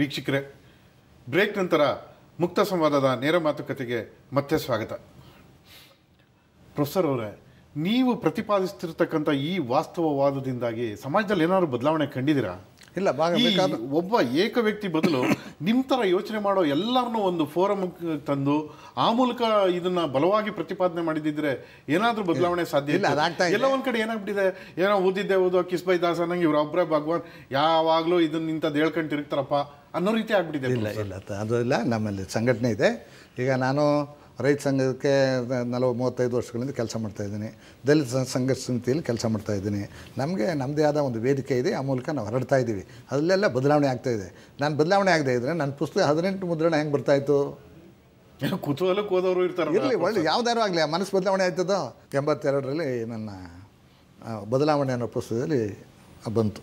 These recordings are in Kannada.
ವೀಕ್ಷಕರೇ ಬ್ರೇಕ್ ನಂತರ ಮುಕ್ತ ಸಂವಾದದ ನೇರ ಮಾತುಕತೆಗೆ ಮತ್ತೆ ಸ್ವಾಗತ ಪ್ರೊಫೆಸರ್ ಅವರೇ ನೀವು ಪ್ರತಿಪಾದಿಸ್ತಿರ್ತಕ್ಕಂಥ ಈ ವಾಸ್ತವವಾದದಿಂದಾಗಿ ಸಮಾಜದಲ್ಲಿ ಏನಾದ್ರು ಬದಲಾವಣೆ ಕಂಡಿದ್ದೀರಾ ಇಲ್ಲ ಒಬ್ಬ ಏಕ ವ್ಯಕ್ತಿ ಬದಲು ನಿಮ್ಮ ಥರ ಯೋಚನೆ ಮಾಡೋ ಎಲ್ಲರನ್ನೂ ಒಂದು ಫೋರಮ್ ತಂದು ಆ ಮೂಲಕ ಇದನ್ನ ಬಲವಾಗಿ ಪ್ರತಿಪಾದನೆ ಮಾಡಿದಿದ್ರೆ ಏನಾದರೂ ಬದಲಾವಣೆ ಸಾಧ್ಯ ಇಲ್ಲ ಎಲ್ಲ ಒಂದು ಕಡೆ ಏನಾಗ್ಬಿಟ್ಟಿದೆ ಏನೋ ಓದಿದ್ದೆ ಓದೋ ಕಿಸ್ಬೈ ದಾಸ್ ಅನ್ನಂಗೆ ಒಬ್ಬರೇ ಭಗವಾನ್ ಯಾವಾಗಲೂ ಇದನ್ನ ಇಂಥದ್ದು ಹೇಳ್ಕೊಂಡಿರ್ತಾರಪ್ಪ ಅನ್ನೋ ರೀತಿ ಆಗ್ಬಿಟ್ಟಿದೆ ಇಲ್ಲ ಇಲ್ಲ ಅದು ಇಲ್ಲ ನಮ್ಮಲ್ಲಿ ಸಂಘಟನೆ ಇದೆ ಈಗ ನಾನು ರೈತ ಸಂಘಕ್ಕೆ ನಲವತ್ತು ಮೂವತ್ತೈದು ವರ್ಷಗಳಿಂದ ಕೆಲಸ ಮಾಡ್ತಾ ಇದ್ದೀನಿ ದಲಿತ ಸಂಘ ಸಮಿತಿಯಲ್ಲಿ ಕೆಲಸ ಮಾಡ್ತಾ ಇದ್ದೀನಿ ನಮಗೆ ನಮ್ಮದೇ ಆದ ಒಂದು ವೇದಿಕೆ ಇದೆ ಆ ಮೂಲಕ ನಾವು ಹರಡ್ತಾ ಇದ್ದೀವಿ ಅದರಲ್ಲೆಲ್ಲ ಬದಲಾವಣೆ ಆಗ್ತಾ ಇದೆ ನಾನು ಬದಲಾವಣೆ ಆಗದೆ ಇದ್ದರೆ ನನ್ನ ಪುಸ್ತಕ ಹದಿನೆಂಟು ಮುದ್ರಣ ಹೆಂಗೆ ಬರ್ತಾಯಿತ್ತು ಕುತೂಹಲಕ್ಕೆ ಹೋದವರು ಇರ್ತಾರೆ ಇರಲಿ ಒಳ್ಳೆ ಯಾವ್ದಾರು ಆಗಲಿ ಆ ಮನಸ್ಸು ಬದಲಾವಣೆ ಆಯ್ತದೋ ಎಂಬತ್ತೆರಡರಲ್ಲಿ ನನ್ನ ಬದಲಾವಣೆ ಅನ್ನೋ ಪುಸ್ತಕದಲ್ಲಿ ಬಂತು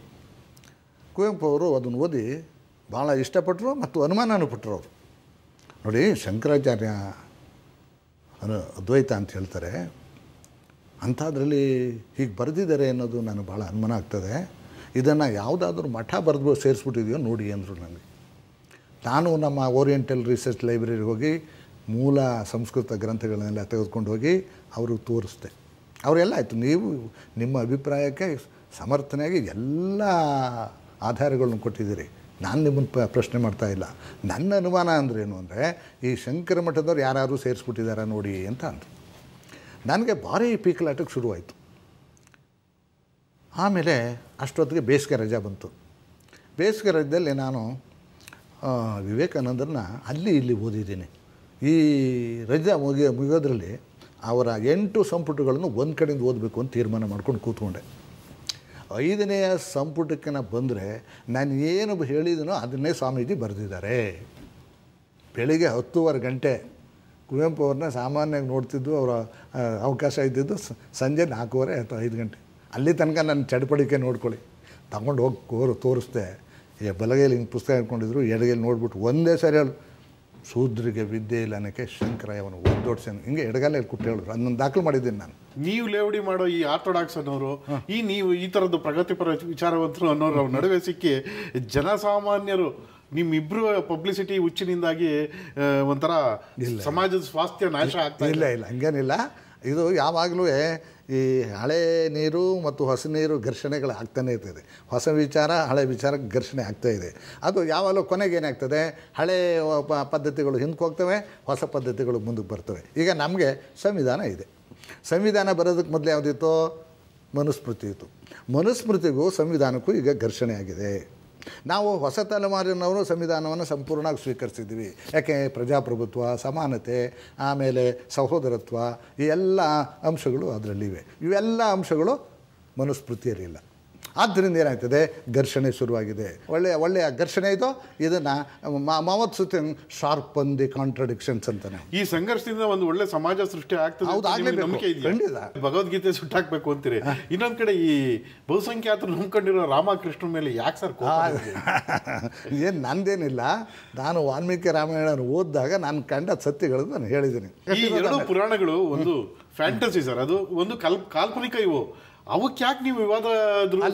ಕುವೆಂಪು ಅವರು ಅದನ್ನು ಓದಿ ಭಾಳ ಇಷ್ಟಪಟ್ಟರು ಮತ್ತು ಅನುಮಾನನೂ ಪಟ್ಟರು ಅವರು ನೋಡಿ ಶಂಕರಾಚಾರ್ಯ ಅದ್ವೈತ ಅಂತ ಹೇಳ್ತಾರೆ ಅಂಥದ್ರಲ್ಲಿ ಹೀಗೆ ಬರೆದಿದ್ದಾರೆ ಅನ್ನೋದು ನನಗೆ ಭಾಳ ಅನುಮಾನ ಆಗ್ತದೆ ಇದನ್ನು ಯಾವುದಾದ್ರೂ ಮಠ ಬರೆದು ಸೇರಿಸ್ಬಿಟ್ಟಿದೆಯೋ ನೋಡಿ ಅಂದರು ನನಗೆ ನಾನು ನಮ್ಮ ಓರಿಯೆಂಟಲ್ ರಿಸರ್ಚ್ ಲೈಬ್ರರಿಗೆ ಹೋಗಿ ಮೂಲ ಸಂಸ್ಕೃತ ಗ್ರಂಥಗಳನ್ನೆಲ್ಲ ತೆಗೆದುಕೊಂಡು ಹೋಗಿ ಅವರು ತೋರಿಸ್ದೆ ಅವರೆಲ್ಲ ಆಯಿತು ನೀವು ನಿಮ್ಮ ಅಭಿಪ್ರಾಯಕ್ಕೆ ಸಮರ್ಥನೆಯಾಗಿ ಎಲ್ಲ ಆಧಾರಗಳನ್ನು ಕೊಟ್ಟಿದ್ದೀರಿ ನಾನು ನಿಮ್ಮನ್ನು ಪ ಪ್ರಶ್ನೆ ಮಾಡ್ತಾ ಇಲ್ಲ ನನ್ನ ಅನುಮಾನ ಅಂದ್ರೇನು ಅಂದರೆ ಈ ಶಂಕರ ಮಠದವ್ರು ಯಾರಾದರೂ ಸೇರಿಸ್ಬಿಟ್ಟಿದ್ದಾರೆ ನೋಡಿ ಅಂತ ಅಂದರು ನನಗೆ ಭಾರಿ ಪೀಕಲಾಟಕ್ಕೆ ಶುರುವಾಯಿತು ಆಮೇಲೆ ಅಷ್ಟೊತ್ತಿಗೆ ಬೇಸಿಗೆ ರಜೆ ಬಂತು ಬೇಸಿಗೆ ರಜದಲ್ಲಿ ನಾನು ವಿವೇಕಾನಂದರನ್ನ ಅಲ್ಲಿ ಇಲ್ಲಿ ಓದಿದ್ದೀನಿ ಈ ರಜಾ ಮುಗಿಯೋ ಮುಗಿಯೋದ್ರಲ್ಲಿ ಅವರ ಎಂಟು ಸಂಪುಟಗಳನ್ನು ಒಂದು ಕಡೆಯಿಂದ ಓದಬೇಕು ಅಂತ ತೀರ್ಮಾನ ಮಾಡ್ಕೊಂಡು ಕೂತ್ಕೊಂಡೆ ಐದನೆಯ ಸಂಪುಟಕ್ಕೆ ಬಂದರೆ ನಾನು ಏನು ಹೇಳಿದನೋ ಅದನ್ನೇ ಸ್ವಾಮೀಜಿ ಬರೆದಿದ್ದಾರೆ ಬೆಳಿಗ್ಗೆ ಹತ್ತುವರೆ ಗಂಟೆ ಕುವೆಂಪು ಅವ್ರನ್ನ ಸಾಮಾನ್ಯವಾಗಿ ನೋಡ್ತಿದ್ದು ಅವರ ಅವಕಾಶ ಇದ್ದಿದ್ದು ಸಂಜೆ ನಾಲ್ಕೂವರೆ ಅಥವಾ ಐದು ಗಂಟೆ ಅಲ್ಲಿ ತನಕ ನಾನು ಚಡಪಡಿಕೆ ನೋಡ್ಕೊಳ್ಳಿ ತಗೊಂಡು ಹೋಗಿ ಕೋರು ತೋರಿಸ್ದೆ ಬಲಗೈಲಿ ಹಿಂಗೆ ಪುಸ್ತಕ ಇಟ್ಕೊಂಡಿದ್ರು ಎಡಗೈಲಿ ನೋಡ್ಬಿಟ್ಟು ಒಂದೇ ಸರಿ ಹೇಳು ಶೂದ್ರಿಗೆ ವಿದ್ಯೆ ಇಲ್ಲನಕ್ಕೆ ಶಂಕರ ಅವನು ಒದ್ದೋಡ್ಸೇನು ಹಿಂಗೆ ಎಡಗಾಲಲ್ಲಿ ಕೊಟ್ಟು ಹೇಳಿದ್ರು ಅದನ್ನು ದಾಖಲು ಮಾಡಿದ್ದೀನಿ ನಾನು ನೀವು ಲೇವಡಿ ಮಾಡೋ ಈ ಆರ್ಥೋಡಾಕ್ಸ್ ಅನ್ನೋರು ಈ ನೀವು ಈ ಥರದ್ದು ಪ್ರಗತಿಪರ ವಿಚಾರವಂತರು ಅನ್ನೋರು ನಡುವೆ ಸಿಕ್ಕಿ ಜನಸಾಮಾನ್ಯರು ನಿಮ್ಮಿಬ್ರು ಪಬ್ಲಿಸಿಟಿ ಹುಚ್ಚಿನಿಂದಾಗಿ ಒಂಥರ ಸಮಾಜದ ಸ್ವಾಸ್ಥ್ಯ ನಾಶ ಆಗ್ತಾ ಇಲ್ಲ ಇಲ್ಲ ಹಂಗೇನಿಲ್ಲ ಇದು ಯಾವಾಗಲೂ ಈ ಹಳೆ ನೀರು ಮತ್ತು ಹೊಸ ನೀರು ಘರ್ಷಣೆಗಳು ಆಗ್ತಾನೇ ಇರ್ತದೆ ಹೊಸ ವಿಚಾರ ಹಳೆ ವಿಚಾರ ಘರ್ಷಣೆ ಆಗ್ತಾ ಇದೆ ಅದು ಯಾವಾಗಲೂ ಕೊನೆಗೆ ಏನಾಗ್ತದೆ ಹಳೆ ಪದ್ಧತಿಗಳು ಹಿಂದಕ್ಕೆ ಹೋಗ್ತವೆ ಹೊಸ ಪದ್ಧತಿಗಳು ಮುಂದಕ್ಕೆ ಬರ್ತವೆ ಈಗ ನಮಗೆ ಸಂವಿಧಾನ ಇದೆ ಸಂವಿಧಾನ ಬರೋದಕ್ಕೆ ಮೊದಲು ಯಾವುದಿತ್ತು ಮನುಸ್ಮೃತಿ ಇತ್ತು ಮನುಸ್ಮೃತಿಗೂ ಸಂವಿಧಾನಕ್ಕೂ ಈಗ ಘರ್ಷಣೆ ಆಗಿದೆ ನಾವು ಹೊಸ ತಲೆಮಾರಿನವರು ಸಂವಿಧಾನವನ್ನು ಸಂಪೂರ್ಣವಾಗಿ ಸ್ವೀಕರಿಸಿದ್ದೀವಿ ಯಾಕೆ ಪ್ರಜಾಪ್ರಭುತ್ವ ಸಮಾನತೆ ಆಮೇಲೆ ಸಹೋದರತ್ವ ಈ ಎಲ್ಲ ಅಂಶಗಳು ಅದರಲ್ಲಿವೆ ಇವೆಲ್ಲ ಅಂಶಗಳು ಮನುಸ್ಮೃತಿಯಲ್ಲಿಲ್ಲ ಆದ್ದರಿಂದ ಏನಾಗ್ತದೆ ಘರ್ಷಣೆ ಶುರುವಾಗಿದೆ ಒಳ್ಳೆಯ ಒಳ್ಳೆಯ ಘರ್ಷಣೆ ಇದು ಇದನ್ನು ಮಾವತ್ ಸುತ್ತಿನ ಶಾರ್ಪ್ ಅಂದ್ ದಿ ಕಾಂಟ್ರಡಿಕ್ಷನ್ಸ್ ಅಂತಾನೆ ಈ ಸಂಘರ್ಷದಿಂದ ಒಂದು ಒಳ್ಳೆ ಸಮಾಜ ಸೃಷ್ಟಿ ಆಗ್ತದೆ ಹೌದು ಖಂಡಿತ ಭಗವದ್ಗೀತೆ ಸುಟ್ಟಾಕ್ಬೇಕು ಅಂತೀರಿ ಇನ್ನೊಂದು ಕಡೆ ಈ ಬಹುಸಂಖ್ಯಾತರು ನಂಬ್ಕೊಂಡಿರೋ ರಾಮಕೃಷ್ಣ ಮೇಲೆ ಯಾಕೆ ಸರ್ ಏನು ನಂದೇನಿಲ್ಲ ನಾನು ವಾಲ್ಮೀಕಿ ರಾಮಾಯಣ ಓದಿದಾಗ ನಾನು ಕಂಡ ಸತ್ಯಗಳು ನಾನು ಹೇಳಿದ್ದೀನಿ ಎರಡು ಪುರಾಣಗಳು ಒಂದು ಫ್ಯಾಂಟಸಿ ಸರ್ ಅದು ಒಂದು ಕಲ್ ಕಾಲ್ಪನಿಕ ಇವು ಅವಕ್ಕೆ ಯಾಕೆ ನೀವು ವಿವಾದ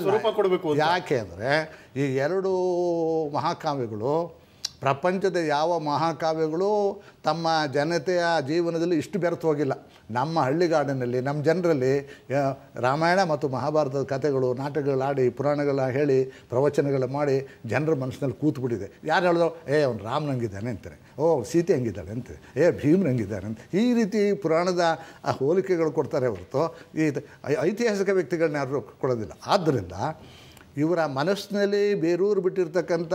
ಸ್ವರೂಪ ಕೊಡಬೇಕು ಯಾಕೆ ಅಂದರೆ ಈ ಎರಡು ಮಹಾಕಾವ್ಯಗಳು ಪ್ರಪಂಚದ ಯಾವ ಮಹಾಕಾವ್ಯಗಳು ತಮ್ಮ ಜನತೆಯ ಜೀವನದಲ್ಲಿ ಇಷ್ಟು ಬೆರೆತು ಹೋಗಿಲ್ಲ ನಮ್ಮ ಹಳ್ಳಿಗಾಡಿನಲ್ಲಿ ನಮ್ಮ ಜನರಲ್ಲಿ ರಾಮಾಯಣ ಮತ್ತು ಮಹಾಭಾರತದ ಕಥೆಗಳು ಆಡಿ ಪುರಾಣಗಳ ಹೇಳಿ ಪ್ರವಚನಗಳು ಮಾಡಿ ಜನರ ಮನಸ್ಸಿನಲ್ಲಿ ಕೂತ್ಬಿಟ್ಟಿದೆ ಯಾರು ಹೇಳಿದ್ರು ಏ ಅವ್ನು ರಾಮ್ ನಂಗಿದ್ದಾನೆ ಅಂತಾರೆ ಓ ಸೀತೆ ಹಂಗಿದ್ದಾಳೆ ಅಂತಾರೆ ಏ ಭೀಮ್ ನಂಗಿದ್ದಾನೆ ಅಂತ ಈ ರೀತಿ ಪುರಾಣದ ಆ ಹೋಲಿಕೆಗಳು ಕೊಡ್ತಾರೆ ಹೊರತು ಈ ಐತಿಹಾಸಿಕ ವ್ಯಕ್ತಿಗಳನ್ನ ಯಾರು ಕೊಡೋದಿಲ್ಲ ಆದ್ದರಿಂದ ಇವರ ಮನಸ್ಸಿನಲ್ಲಿ ಬೇರೂರು ಬಿಟ್ಟಿರ್ತಕ್ಕಂಥ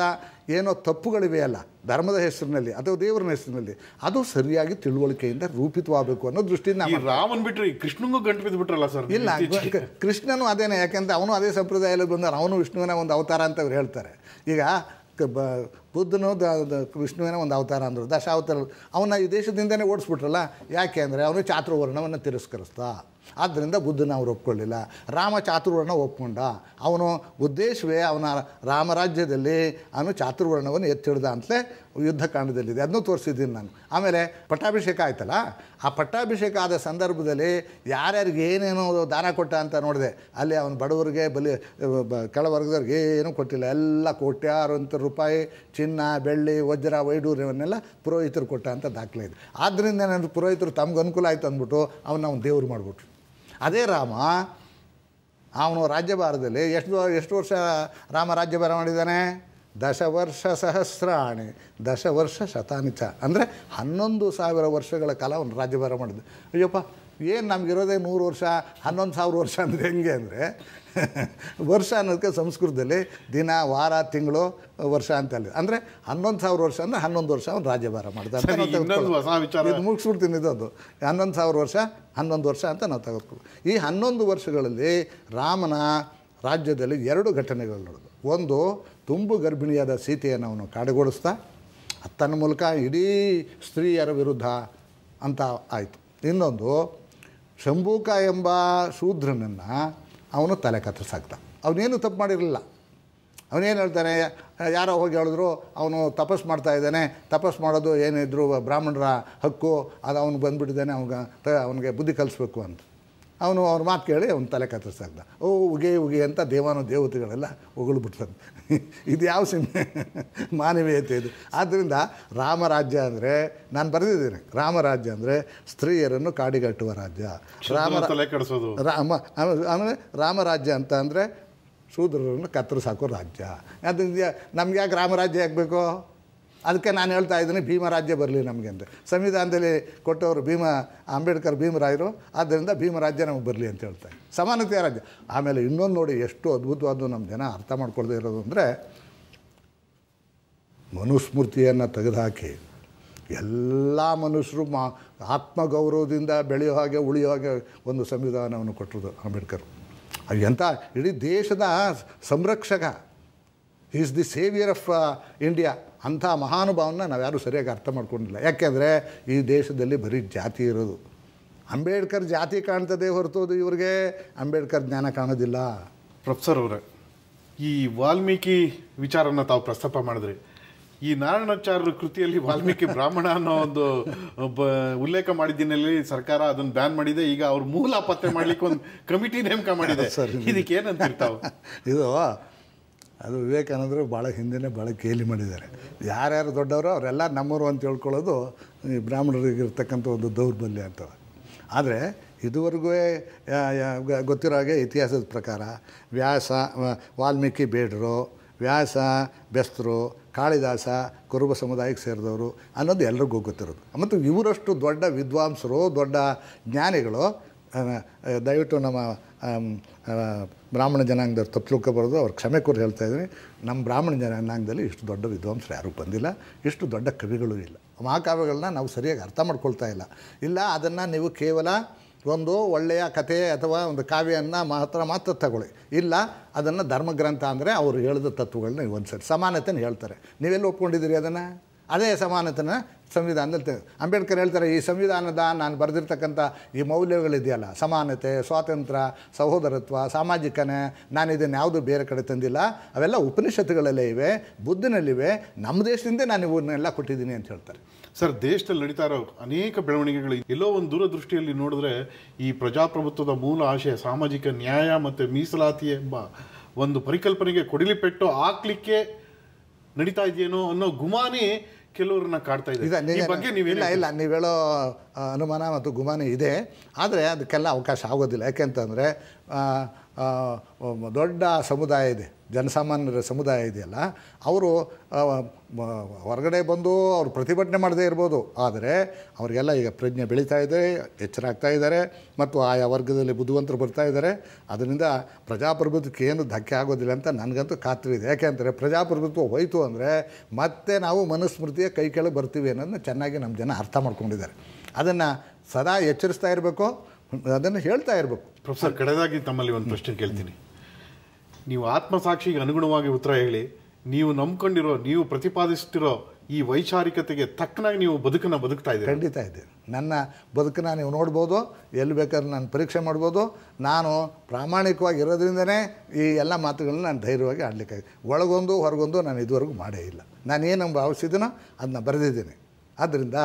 ಏನೋ ತಪ್ಪುಗಳಿವೆ ಅಲ್ಲ ಧರ್ಮದ ಹೆಸರಿನಲ್ಲಿ ಅಥವಾ ದೇವರ ಹೆಸರಿನಲ್ಲಿ ಅದು ಸರಿಯಾಗಿ ತಿಳುವಳಿಕೆಯಿಂದ ರೂಪಿತವಾಗಬೇಕು ಅನ್ನೋ ದೃಷ್ಟಿಯಿಂದ ರಾಮನ್ ಬಿಟ್ಟರೆ ಕೃಷ್ಣನಿಗೂ ಗಂಟು ಬಿದ್ದು ಬಿಟ್ರಲ್ಲ ಸರ್ ಇಲ್ಲ ಕೃಷ್ಣನು ಅದೇನೆ ಯಾಕೆಂದ್ರೆ ಅವನು ಅದೇ ಸಂಪ್ರದಾಯದಲ್ಲಿ ಬಂದ ಅವನು ವಿಷ್ಣುವಿನ ಒಂದು ಅವತಾರ ಅಂತ ಅವ್ರು ಹೇಳ್ತಾರೆ ಈಗ ಬ ಬುದ್ಧನು ದ ವಿಷ್ಣುವಿನ ಒಂದು ಅವತಾರ ಅಂದರು ದಶಾವತಾರ ಅವನ ಈ ದೇಶದಿಂದನೇ ಓಡಿಸ್ಬಿಟ್ರಲ್ಲ ಯಾಕೆ ಅಂದರೆ ಅವನು ಚಾತುರ್ವರ್ಣವನ್ನು ತಿರಸ್ಕರಿಸ್ತಾ ಆದ್ದರಿಂದ ಬುದ್ಧನ ಅವರು ಒಪ್ಕೊಳ್ಳಿಲ್ಲ ರಾಮ ಚಾತುರ್ವರ್ಣ ಒಪ್ಕೊಂಡ ಅವನು ಉದ್ದೇಶವೇ ಅವನ ರಾಮರಾಜ್ಯದಲ್ಲಿ ಅವನು ಚಾತುರ್ವರ್ಣವನ್ನು ಎತ್ತಿಡ್ದ ಅಂತಲೇ ಯುದ್ಧಕಾಂಡದಲ್ಲಿದೆ ಅದನ್ನು ತೋರಿಸಿದ್ದೀನಿ ನಾನು ಆಮೇಲೆ ಪಟ್ಟಾಭಿಷೇಕ ಆಯ್ತಲ್ಲ ಆ ಪಟ್ಟಾಭಿಷೇಕ ಆದ ಸಂದರ್ಭದಲ್ಲಿ ಯಾರ್ಯಾರಿಗೆ ಏನೇನು ದಾನ ಕೊಟ್ಟ ಅಂತ ನೋಡಿದೆ ಅಲ್ಲಿ ಅವನು ಬಡವರಿಗೆ ಬಲಿ ಕೆಳವರ್ಗದವ್ರಿಗೆ ಏನೂ ಕೊಟ್ಟಿಲ್ಲ ಎಲ್ಲ ಅಂತ ರೂಪಾಯಿ ಚಿನ್ನ ಬೆಳ್ಳಿ ವಜ್ರ ವೈಡೂರ್ಯವನ್ನೆಲ್ಲ ಪುರೋಹಿತರು ಕೊಟ್ಟ ಅಂತ ದಾಖಲೆ ಇದೆ ಆದ್ದರಿಂದ ನನ್ನ ಪುರೋಹಿತರು ತಮ್ಗೆ ಅನುಕೂಲ ಆಯಿತು ಅಂದ್ಬಿಟ್ಟು ಅವನ್ನ ಅವ್ನು ದೇವ್ರು ಮಾಡಿಬಿಟ್ರು ಅದೇ ರಾಮ ಅವನು ರಾಜ್ಯಭಾರದಲ್ಲಿ ಎಷ್ಟು ಎಷ್ಟು ವರ್ಷ ರಾಮ ರಾಜ್ಯಭಾರ ಮಾಡಿದ್ದಾನೆ ದಶವರ್ಷ ಸಹಸ್ರಾಣಿ ದಶವರ್ಷ ಶತಾನಿಚ ಅಂದರೆ ಹನ್ನೊಂದು ಸಾವಿರ ವರ್ಷಗಳ ಕಾಲ ಅವನು ರಾಜ್ಯಭಾರ ಮಾಡಿದ್ದು ಅಯ್ಯಪ್ಪ ಏನು ನಮಗಿರೋದೇ ನೂರು ವರ್ಷ ಹನ್ನೊಂದು ಸಾವಿರ ವರ್ಷ ಅಂದರೆ ಹೆಂಗೆ ಅಂದರೆ ವರ್ಷ ಅನ್ನೋದಕ್ಕೆ ಸಂಸ್ಕೃತದಲ್ಲಿ ದಿನ ವಾರ ತಿಂಗಳು ವರ್ಷ ಅಂತಲ್ಲ ಅಂದರೆ ಹನ್ನೊಂದು ಸಾವಿರ ವರ್ಷ ಅಂದರೆ ಹನ್ನೊಂದು ವರ್ಷ ಅವ್ನು ರಾಜ್ಯಭಾರ ಮಾಡ್ತಾರೆ ಇದು ಮುಗಿಸ್ಬಿಡ್ತೀನಿ ಇದೊಂದು ಹನ್ನೊಂದು ಸಾವಿರ ವರ್ಷ ಹನ್ನೊಂದು ವರ್ಷ ಅಂತ ನಾವು ತಗೋತೀವಿ ಈ ಹನ್ನೊಂದು ವರ್ಷಗಳಲ್ಲಿ ರಾಮನ ರಾಜ್ಯದಲ್ಲಿ ಎರಡು ಘಟನೆಗಳು ನಡೆದು ಒಂದು ತುಂಬು ಗರ್ಭಿಣಿಯಾದ ಸೀತೆಯನ್ನು ಅವನು ಕಾಡುಗೊಳಿಸ್ತಾ ತನ್ನ ಮೂಲಕ ಇಡೀ ಸ್ತ್ರೀಯರ ವಿರುದ್ಧ ಅಂತ ಆಯಿತು ಇನ್ನೊಂದು ಶಂಭೂಕ ಎಂಬ ಶೂದ್ರನನ್ನು ಅವನು ತಲೆ ಕತ್ತರಿಸಾಕ್ತ ಅವನೇನು ತಪ್ಪು ಮಾಡಿರಲಿಲ್ಲ ಅವನೇನು ಹೇಳ್ತಾನೆ ಯಾರೋ ಹೋಗಿ ಹೇಳಿದ್ರು ಅವನು ತಪಸ್ಸು ಮಾಡ್ತಾ ಇದ್ದಾನೆ ತಪಸ್ಸು ಮಾಡೋದು ಏನಿದ್ರು ಬ್ರಾಹ್ಮಣರ ಹಕ್ಕು ಅದು ಅವನು ಬಂದುಬಿಟ್ಟಿದ್ದಾನೆ ಅವ್ನಿಗೆ ಅವನಿಗೆ ಬುದ್ಧಿ ಕಲಿಸ್ಬೇಕು ಅಂತ ಅವನು ಅವ್ರ ಮಾತು ಕೇಳಿ ಅವನು ತಲೆ ಕತ್ತರಿಸ್ದ ಓ ಉಗೆ ಉಗೆ ಅಂತ ದೇವಾನು ದೇವತೆಗಳೆಲ್ಲ ಹೊಗಳ್ಬಿಟ್ರಂತ ಇದು ಯಾವ ಸಿನಿಮೆ ಮಾನವೀಯತೆ ಇದು ಆದ್ದರಿಂದ ರಾಮರಾಜ್ಯ ಅಂದರೆ ನಾನು ಬರೆದಿದ್ದೀನಿ ರಾಮರಾಜ್ಯ ಅಂದರೆ ಸ್ತ್ರೀಯರನ್ನು ಕಾಡಿಗಟ್ಟುವ ರಾಜ್ಯ ರಾಮ ತಲೆ ರಾಮ ಆಮೇಲೆ ರಾಮರಾಜ್ಯ ಅಂತ ಅಂದರೆ ಶೂದ್ರರನ್ನು ಕತ್ತರಿಸಾಕೋ ರಾಜ್ಯ ಅದರಿಂದ ನಮ್ಗೆ ಯಾಕೆ ರಾಮರಾಜ್ಯ ಆಗಬೇಕು ಅದಕ್ಕೆ ನಾನು ಹೇಳ್ತಾ ಇದ್ದೀನಿ ಭೀಮ ರಾಜ್ಯ ಬರಲಿ ನಮಗೆ ಅಂತ ಸಂವಿಧಾನದಲ್ಲಿ ಕೊಟ್ಟವರು ಭೀಮ ಅಂಬೇಡ್ಕರ್ ಭೀಮರಾಯರು ಆದ್ದರಿಂದ ರಾಜ್ಯ ನಮಗೆ ಬರಲಿ ಅಂತ ಹೇಳ್ತಾರೆ ಸಮಾನತೆಯ ರಾಜ್ಯ ಆಮೇಲೆ ಇನ್ನೊಂದು ನೋಡಿ ಎಷ್ಟು ಅದ್ಭುತವಾದ್ದು ನಮ್ಮ ಜನ ಅರ್ಥ ಮಾಡ್ಕೊಳ್ದೇ ಇರೋದು ಅಂದರೆ ಮನುಸ್ಮೃತಿಯನ್ನು ತೆಗೆದುಹಾಕಿ ಎಲ್ಲ ಮನುಷ್ಯರು ಮಾ ಆತ್ಮಗೌರವದಿಂದ ಬೆಳೆಯೋ ಹಾಗೆ ಉಳಿಯೋ ಹಾಗೆ ಒಂದು ಸಂವಿಧಾನವನ್ನು ಕೊಟ್ಟರು ಅಂಬೇಡ್ಕರ್ ಎಂಥ ಇಡೀ ದೇಶದ ಸಂರಕ್ಷಕ is the saviour of India ಅಂಥ ಮಹಾನುಭಾವನ ಯಾರೂ ಸರಿಯಾಗಿ ಅರ್ಥ ಮಾಡ್ಕೊಂಡಿಲ್ಲ ಯಾಕೆಂದರೆ ಈ ದೇಶದಲ್ಲಿ ಬರೀ ಜಾತಿ ಇರೋದು ಅಂಬೇಡ್ಕರ್ ಜಾತಿ ಕಾಣ್ತದೆ ಹೊರತೋದು ಇವ್ರಿಗೆ ಅಂಬೇಡ್ಕರ್ ಜ್ಞಾನ ಕಾಣೋದಿಲ್ಲ ಪ್ರೊಫೆಸರ್ ಅವರೇ ಈ ವಾಲ್ಮೀಕಿ ವಿಚಾರವನ್ನು ತಾವು ಪ್ರಸ್ತಾಪ ಮಾಡಿದ್ರಿ ಈ ನಾರಾಯಣಾಚಾರ್ಯರ ಕೃತಿಯಲ್ಲಿ ವಾಲ್ಮೀಕಿ ಬ್ರಾಹ್ಮಣ ಅನ್ನೋ ಒಂದು ಉಲ್ಲೇಖ ಮಾಡಿದ್ದಿನಲ್ಲಿ ಸರ್ಕಾರ ಅದನ್ನು ಬ್ಯಾನ್ ಮಾಡಿದೆ ಈಗ ಅವ್ರ ಮೂಲ ಪತ್ತೆ ಮಾಡ್ಲಿಕ್ಕೆ ಒಂದು ಕಮಿಟಿ ನೇಮಕ ಮಾಡಿದೆ ಇದಕ್ಕೆ ಏನಂತಿರ್ತಾವೆ ಇದು ಅದು ವಿವೇಕಾನಂದರು ಭಾಳ ಹಿಂದೆನೇ ಭಾಳ ಕೇಲಿ ಮಾಡಿದ್ದಾರೆ ಯಾರ್ಯಾರು ದೊಡ್ಡವರು ಅವರೆಲ್ಲ ನಮ್ಮವರು ಅಂತ ಹೇಳ್ಕೊಳ್ಳೋದು ಈ ಬ್ರಾಹ್ಮಣರಿಗಿರ್ತಕ್ಕಂಥ ಒಂದು ದೌರ್ಬಲ್ಯ ಅಂತ ಆದರೆ ಇದುವರೆಗೂ ಗೊತ್ತಿರೋ ಹಾಗೆ ಇತಿಹಾಸದ ಪ್ರಕಾರ ವ್ಯಾಸ ವಾಲ್ಮೀಕಿ ಬೇಡರು ವ್ಯಾಸ ಬೆಸ್ತರು ಕಾಳಿದಾಸ ಕುರುಬ ಸಮುದಾಯಕ್ಕೆ ಸೇರಿದವರು ಅನ್ನೋದು ಎಲ್ರಿಗೂ ಗೊತ್ತಿರೋದು ಮತ್ತು ಇವರಷ್ಟು ದೊಡ್ಡ ವಿದ್ವಾಂಸರು ದೊಡ್ಡ ಜ್ಞಾನಿಗಳು ದಯವಿಟ್ಟು ನಮ್ಮ ಬ್ರಾಹ್ಮಣ ಜನಾಂಗದವ್ರು ತಪ್ಪಲುಕ ಬರೋದು ಅವ್ರು ಕ್ಷಮೆ ಕೋರಿ ಹೇಳ್ತಾ ಇದ್ದೀನಿ ನಮ್ಮ ಬ್ರಾಹ್ಮಣ ಜನಾಂಗದಲ್ಲಿ ಇಷ್ಟು ದೊಡ್ಡ ವಿದ್ವಾಂಸರು ಯಾರೂ ಬಂದಿಲ್ಲ ಇಷ್ಟು ದೊಡ್ಡ ಕವಿಗಳು ಇಲ್ಲ ಮಹಾಕಾವ್ಯಗಳನ್ನ ನಾವು ಸರಿಯಾಗಿ ಅರ್ಥ ಮಾಡ್ಕೊಳ್ತಾ ಇಲ್ಲ ಇಲ್ಲ ಅದನ್ನು ನೀವು ಕೇವಲ ಒಂದು ಒಳ್ಳೆಯ ಕಥೆ ಅಥವಾ ಒಂದು ಕಾವ್ಯವನ್ನು ಮಾತ್ರ ಮಾತ್ರ ತಗೊಳ್ಳಿ ಇಲ್ಲ ಅದನ್ನು ಧರ್ಮಗ್ರಂಥ ಅಂದರೆ ಅವರು ಹೇಳಿದ ತತ್ವಗಳನ್ನ ಒಂದು ಸರಿ ಸಮಾನತೆನ ಹೇಳ್ತಾರೆ ನೀವೆಲ್ಲಿ ಒಪ್ಕೊಂಡಿದ್ದೀರಿ ಅದನ್ನು ಅದೇ ಸಮಾನತೆನ ಸಂವಿಧಾನದಲ್ಲಿ ಅಂಬೇಡ್ಕರ್ ಹೇಳ್ತಾರೆ ಈ ಸಂವಿಧಾನದ ನಾನು ಬರೆದಿರ್ತಕ್ಕಂಥ ಈ ಮೌಲ್ಯಗಳಿದೆಯಲ್ಲ ಸಮಾನತೆ ಸ್ವಾತಂತ್ರ್ಯ ಸಹೋದರತ್ವ ಸಾಮಾಜಿಕನೇ ನಾನು ಇದನ್ನು ಯಾವುದು ಬೇರೆ ಕಡೆ ತಂದಿಲ್ಲ ಅವೆಲ್ಲ ಉಪನಿಷತ್ತುಗಳಲ್ಲೇ ಇವೆ ಬುದ್ಧನಲ್ಲಿವೆ ನಮ್ಮ ದೇಶದಿಂದ ನಾನು ಇವನ್ನೆಲ್ಲ ಕೊಟ್ಟಿದ್ದೀನಿ ಅಂತ ಹೇಳ್ತಾರೆ ಸರ್ ದೇಶದಲ್ಲಿ ನಡೀತಾ ಇರೋ ಅನೇಕ ಬೆಳವಣಿಗೆಗಳು ಎಲ್ಲೋ ಒಂದು ದೂರದೃಷ್ಟಿಯಲ್ಲಿ ನೋಡಿದ್ರೆ ಈ ಪ್ರಜಾಪ್ರಭುತ್ವದ ಮೂಲ ಆಶಯ ಸಾಮಾಜಿಕ ನ್ಯಾಯ ಮತ್ತು ಮೀಸಲಾತಿ ಎಂಬ ಒಂದು ಪರಿಕಲ್ಪನೆಗೆ ಕೊಡಿಲಿಪೆಟ್ಟು ಹಾಕ್ಲಿಕ್ಕೆ ನಡೀತಾ ಇದೆಯೇನೋ ಅನ್ನೋ ಗುಮಾನಿ ಕೆಲವ್ರನ್ನ ಕಾಡ್ತಾ ಇಲ್ಲ ಇಲ್ಲ ನೀವು ಹೇಳೋ ಅನುಮಾನ ಮತ್ತು ಗುಮಾನ ಇದೆ ಆದರೆ ಅದಕ್ಕೆಲ್ಲ ಅವಕಾಶ ಆಗೋದಿಲ್ಲ ಯಾಕೆಂತಂದರೆ ದೊಡ್ಡ ಸಮುದಾಯ ಇದೆ ಜನಸಾಮಾನ್ಯರ ಸಮುದಾಯ ಇದೆಯಲ್ಲ ಅವರು ಹೊರಗಡೆ ಬಂದು ಅವರು ಪ್ರತಿಭಟನೆ ಮಾಡದೇ ಇರ್ಬೋದು ಆದರೆ ಅವರಿಗೆಲ್ಲ ಈಗ ಪ್ರಜ್ಞೆ ಬೆಳೀತಾ ಇದೆ ಎಚ್ಚರ ಆಗ್ತಾ ಇದ್ದಾರೆ ಮತ್ತು ಆಯಾ ವರ್ಗದಲ್ಲಿ ಬುದ್ಧಿವಂತರು ಬರ್ತಾ ಇದ್ದಾರೆ ಅದರಿಂದ ಪ್ರಜಾಪ್ರಭುತ್ವಕ್ಕೆ ಏನು ಧಕ್ಕೆ ಆಗೋದಿಲ್ಲ ಅಂತ ನನಗಂತೂ ಖಾತ್ರಿ ಇದೆ ಯಾಕೆಂದರೆ ಪ್ರಜಾಪ್ರಭುತ್ವ ಹೋಯಿತು ಅಂದರೆ ಮತ್ತೆ ನಾವು ಮನುಸ್ಮೃತಿಯ ಕೈ ಕೆಳಗೆ ಬರ್ತೀವಿ ಅನ್ನೋದನ್ನ ಚೆನ್ನಾಗಿ ನಮ್ಮ ಜನ ಅರ್ಥ ಮಾಡ್ಕೊಂಡಿದ್ದಾರೆ ಅದನ್ನು ಸದಾ ಎಚ್ಚರಿಸ್ತಾ ಇರಬೇಕು ಅದನ್ನು ಹೇಳ್ತಾ ಇರಬೇಕು ಪ್ರೊಫೆಸರ್ ಕಡೆದಾಗಿ ತಮ್ಮಲ್ಲಿ ಒಂದು ಪ್ರಶ್ನೆ ಕೇಳ್ತೀನಿ ನೀವು ಆತ್ಮಸಾಕ್ಷಿಗೆ ಅನುಗುಣವಾಗಿ ಉತ್ತರ ಹೇಳಿ ನೀವು ನಂಬ್ಕೊಂಡಿರೋ ನೀವು ಪ್ರತಿಪಾದಿಸ್ತಿರೋ ಈ ವೈಚಾರಿಕತೆಗೆ ತಕ್ಕನಾಗಿ ನೀವು ಬದುಕನ್ನು ಬದುಕ್ತಾ ಇದ್ದೀರಿ ಖಂಡಿತ ಇದೆ ನನ್ನ ಬದುಕನ್ನು ನೀವು ನೋಡ್ಬೋದು ಎಲ್ಲಿ ಬೇಕಾದ್ರೆ ನಾನು ಪರೀಕ್ಷೆ ಮಾಡ್ಬೋದು ನಾನು ಪ್ರಾಮಾಣಿಕವಾಗಿ ಇರೋದ್ರಿಂದನೇ ಈ ಎಲ್ಲ ಮಾತುಗಳನ್ನ ನಾನು ಧೈರ್ಯವಾಗಿ ಆಡಲಿಕ್ಕಾಗಿ ಒಳಗೊಂದು ಹೊರಗೊಂದು ನಾನು ಇದುವರೆಗೂ ಮಾಡೇ ಇಲ್ಲ ನಾನು ಏನು ಭಾವಿಸಿದ್ದೀನೋ ಅದನ್ನ ಬರೆದಿದ್ದೀನಿ ಆದ್ದರಿಂದ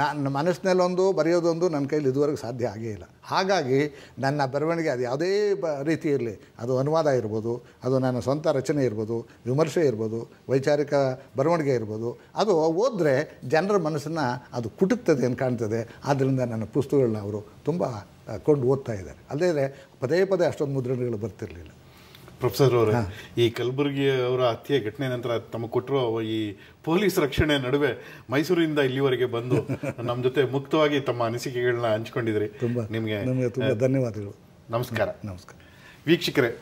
ನಾನು ಮನಸ್ಸಿನಲ್ಲೊಂದು ಬರೆಯೋದೊಂದು ನನ್ನ ಕೈಲಿ ಇದುವರೆಗೆ ಸಾಧ್ಯ ಆಗೇ ಇಲ್ಲ ಹಾಗಾಗಿ ನನ್ನ ಬರವಣಿಗೆ ಅದು ಯಾವುದೇ ಬ ರೀತಿ ಇರಲಿ ಅದು ಅನುವಾದ ಇರ್ಬೋದು ಅದು ನನ್ನ ಸ್ವಂತ ರಚನೆ ಇರ್ಬೋದು ವಿಮರ್ಶೆ ಇರ್ಬೋದು ವೈಚಾರಿಕ ಬರವಣಿಗೆ ಇರ್ಬೋದು ಅದು ಓದಿದ್ರೆ ಜನರ ಮನಸ್ಸನ್ನು ಅದು ಕುಟುಕ್ತದೆ ಅಂತ ಕಾಣ್ತದೆ ಆದ್ದರಿಂದ ನನ್ನ ಪುಸ್ತಕಗಳನ್ನ ಅವರು ತುಂಬ ಕೊಂಡು ಓದ್ತಾ ಇದ್ದಾರೆ ಅಲ್ಲದೇ ಪದೇ ಪದೇ ಅಷ್ಟೊಂದು ಮುದ್ರಣಗಳು ಬರ್ತಿರಲಿಲ್ಲ ಪ್ರೊಫೆಸರ್ ಅವರ ಈ ಕಲಬುರಗಿ ಅವರ ಹತ್ಯೆ ಘಟನೆ ನಂತರ ತಮಗೆ ಕೊಟ್ಟಿರೋ ಈ ಪೊಲೀಸ್ ರಕ್ಷಣೆ ನಡುವೆ ಮೈಸೂರಿಂದ ಇಲ್ಲಿವರೆಗೆ ಬಂದು ನಮ್ಮ ಜೊತೆ ಮುಕ್ತವಾಗಿ ತಮ್ಮ ಅನಿಸಿಕೆಗಳನ್ನ ಹಂಚ್ಕೊಂಡಿದ್ರಿ ನಿಮಗೆ ಧನ್ಯವಾದಗಳು ನಮಸ್ಕಾರ ನಮಸ್ಕಾರ ವೀಕ್ಷಕರೇ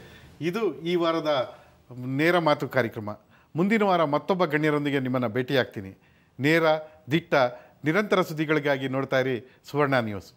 ಇದು ಈ ವಾರದ ನೇರ ಮಾತು ಕಾರ್ಯಕ್ರಮ ಮುಂದಿನ ವಾರ ಮತ್ತೊಬ್ಬ ಗಣ್ಯರೊಂದಿಗೆ ನಿಮ್ಮನ್ನು ಭೇಟಿಯಾಗ್ತೀನಿ ನೇರ ದಿಟ್ಟ ನಿರಂತರ ಸುದ್ದಿಗಳಿಗಾಗಿ ನೋಡ್ತಾ ಇರಿ ಸುವರ್ಣ ನ್ಯೂಸ್